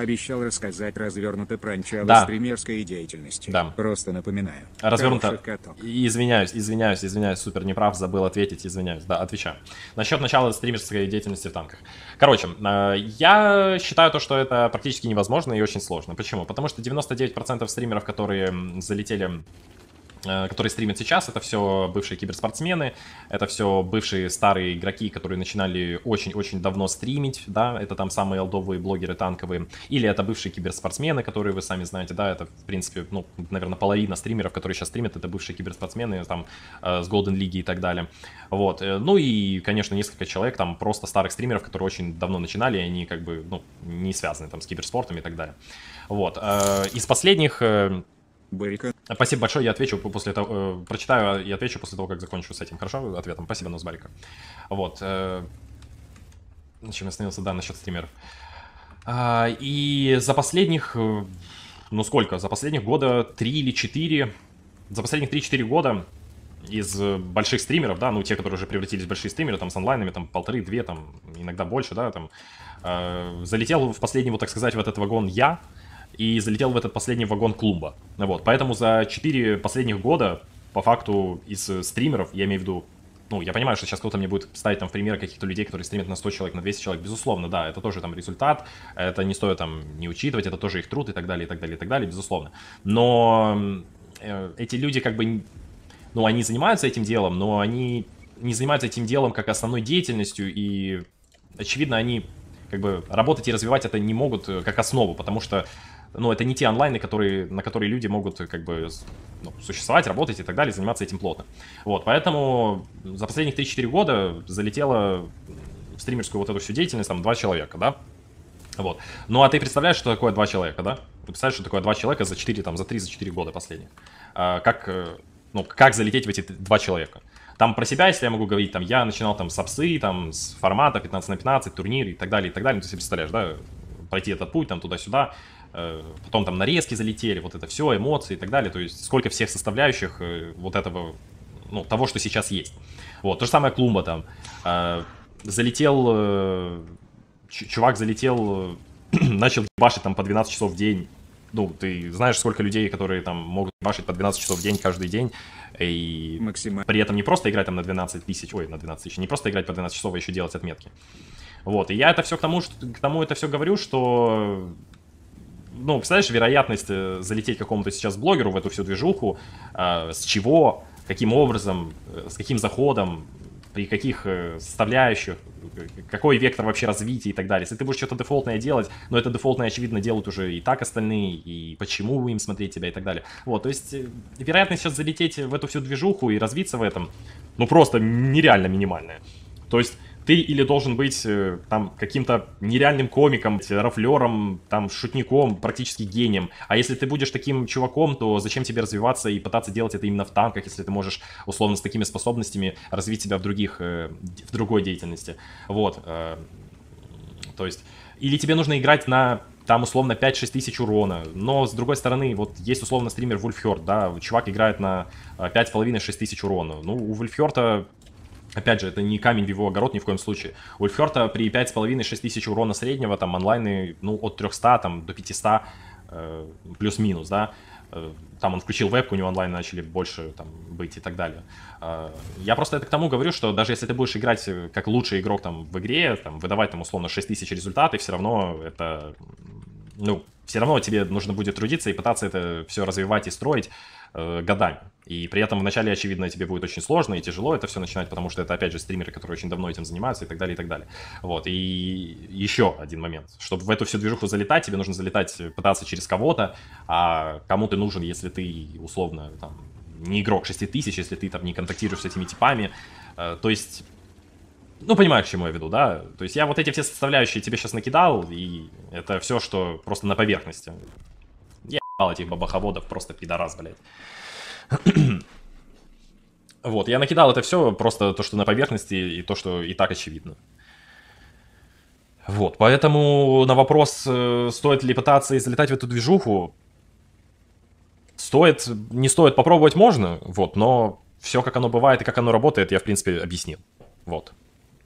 обещал рассказать развернуто про начало да. стримерской деятельности. Да. Просто напоминаю. Развернуто. Извиняюсь, извиняюсь, извиняюсь, супер неправ, забыл ответить, извиняюсь. Да, отвечаю. Насчет начала стримерской деятельности в танках. Короче, э, я считаю то, что это практически невозможно и очень сложно. Почему? Потому что 99% стримеров, которые залетели Э, которые стримят сейчас, это все бывшие киберспортсмены, это все бывшие старые игроки, которые начинали очень-очень давно стримить, да, это там самые олдовые блогеры танковые, или это бывшие киберспортсмены, которые вы сами знаете, да, это, в принципе, ну, наверное, половина стримеров, которые сейчас стримят, это бывшие киберспортсмены, там, э, с Golden League и так далее, вот, э, ну и, конечно, несколько человек, там, просто старых стримеров, которые очень давно начинали, и они, как бы, ну, не связаны, там, с киберспортом и так далее, вот, из последних Барика. Спасибо большое, я отвечу после того, э, прочитаю и а отвечу после того, как закончу с этим, хорошо, ответом. Спасибо, Носбарика. Вот, э, на чем я остановился, да, насчет стримеров. А, и за последних, э, ну сколько, за последних года 3 или 4, за последних 3-4 года из э, больших стримеров, да, ну, те, которые уже превратились в большие стримеры, там, с онлайнами, там, полторы-две, там, иногда больше, да, там, э, залетел в последний, вот, так сказать, вот этот вагон я, и залетел в этот последний вагон клумба. Вот, поэтому за 4 последних года, по факту, из э, стримеров, я имею в виду, ну, я понимаю, что сейчас кто-то мне будет ставить там в пример каких-то людей, которые стримят на 100 человек, на 200 человек, безусловно, да, это тоже там результат, это не стоит там не учитывать, это тоже их труд и так далее, и так далее, и так далее, безусловно. Но э, эти люди как бы, ну, они занимаются этим делом, но они не занимаются этим делом как основной деятельностью, и, очевидно, они как бы работать и развивать это не могут э, как основу, потому что ну, это не те онлайны, которые, на которые люди могут э, как бы ну, существовать, работать и так далее, заниматься этим плотно. Вот, поэтому за последние 3-4 года залетело в стримерскую вот эту всю деятельность там два человека, да? Вот. Ну а ты представляешь, что такое два человека, да? Ты представляешь, что такое два человека за 4, там, за 3, за 4 года последние. А, как, э, ну, как залететь в эти два человека? Там про себя, если я могу говорить, там, я начинал там с апсы, там, с формата 15 на 15, турнир и так далее, и так далее. Ну, ты себе представляешь, да, пройти этот путь, там, туда-сюда, э, потом там нарезки залетели, вот это все, эмоции и так далее, то есть сколько всех составляющих э, вот этого, ну, того, что сейчас есть. Вот, то же самое Клумба там. Э, залетел, чувак залетел, начал башить там по 12 часов в день, ну, ты знаешь, сколько людей, которые там могут башить по 12 часов в день каждый день, и Максимально. при этом не просто играть там на 12 тысяч, ой, на 12 тысяч, не просто играть по 12 часов, а еще делать отметки. Вот, и я это все к тому, что, к тому это все говорю, что ну, представляешь, вероятность э, залететь какому-то сейчас блогеру в эту всю движуху, э, с чего, каким образом, э, с каким заходом, при каких э, составляющих, э, какой вектор вообще развития и так далее. Если ты будешь что-то дефолтное делать, но это дефолтное, очевидно, делают уже и так остальные, и почему им смотреть тебя и так далее. Вот, то есть э, вероятность сейчас залететь в эту всю движуху и развиться в этом, ну просто нереально минимальная. То есть ты или должен быть э, там каким-то нереальным комиком, рафлером, там шутником, практически гением. А если ты будешь таким чуваком, то зачем тебе развиваться и пытаться делать это именно в танках, если ты можешь условно с такими способностями развить себя в других, э, в другой деятельности. Вот. Э, то есть, или тебе нужно играть на там условно 5-6 тысяч урона. Но с другой стороны, вот есть условно стример Вульфхерт, да, чувак играет на 5,5-6 тысяч урона. Ну, у Вульфхерта Опять же, это не камень в его огород ни в коем случае. У Ульфхерта при 5,5-6 тысяч урона среднего, там, онлайны, ну, от 300 там, до 500, э, плюс-минус, да. Э, там он включил вебку, у него онлайн начали больше там быть и так далее. Э, я просто это к тому говорю, что даже если ты будешь играть э, как лучший игрок там в игре, там, выдавать там условно 6 тысяч результатов, все равно это, ну, все равно тебе нужно будет трудиться и пытаться это все развивать и строить э, годами. И при этом вначале, очевидно, тебе будет очень сложно и тяжело это все начинать, потому что это, опять же, стримеры, которые очень давно этим занимаются и так далее, и так далее. Вот, и еще один момент. Чтобы в эту всю движуху залетать, тебе нужно залетать, э, пытаться через кого-то, а кому ты нужен, если ты, условно, там, не игрок тысяч если ты там не контактируешь с этими типами. Э, то есть ну, понимаешь к чему я веду, да? То есть я вот эти все составляющие тебе сейчас накидал, и это все, что просто на поверхности этих типа, бабаховодов, просто пидорас, блядь. вот, я накидал это все, просто то, что на поверхности, и то, что и так очевидно. Вот, поэтому на вопрос, э, стоит ли пытаться излетать в эту движуху, стоит, не стоит, попробовать можно, вот, но все, как оно бывает и как оно работает, я, в принципе, объяснил. Вот.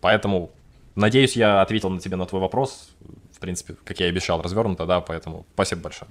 Поэтому, надеюсь, я ответил на тебе на твой вопрос, в принципе, как я и обещал, развернуто, да, поэтому спасибо большое.